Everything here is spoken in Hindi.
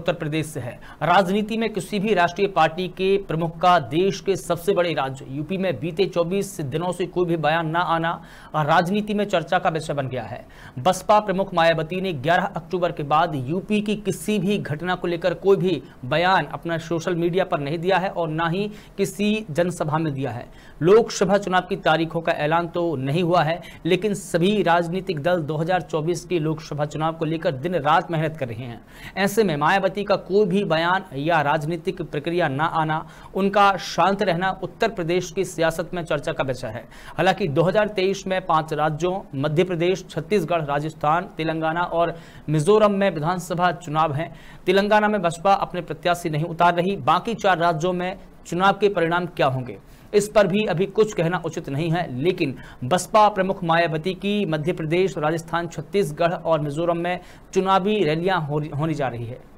उत्तर प्रदेश से है राजनीति में किसी भी राष्ट्रीय पार्टी के प्रमुख का देश के सबसे बड़े राज्य यूपी में बीते 24 दिनों से कोई भी बयान ना आना राजनीति में चर्चा का विषय बन गया है बसपा प्रमुख मायावती ने 11 अक्टूबर के बाद यूपी की किसी भी घटना को लेकर कोई भी बयान अपना सोशल मीडिया पर नहीं दिया है और ना ही किसी जनसभा में दिया है लोकसभा चुनाव की तारीखों का ऐलान तो नहीं हुआ है लेकिन सभी राजनीतिक दल दो के लोकसभा चुनाव को लेकर दिन रात मेहनत कर रहे हैं ऐसे में माया मायावती का कोई भी बयान या राजनीतिक प्रक्रिया न आना उनका शांत रहना उत्तर प्रदेश की सियासत में चर्चा का विषय है हालांकि 2023 में पांच राज्यों मध्य प्रदेश छत्तीसगढ़ राजस्थान तेलंगाना और मिजोरम में विधानसभा चुनाव हैं तेलंगाना में बसपा अपने प्रत्याशी नहीं उतार रही बाकी चार राज्यों में चुनाव के परिणाम क्या होंगे इस पर भी अभी कुछ कहना उचित नहीं है लेकिन बसपा प्रमुख मायावती की मध्य प्रदेश राजस्थान छत्तीसगढ़ और मिजोरम में चुनावी रैलियां होनी जा रही है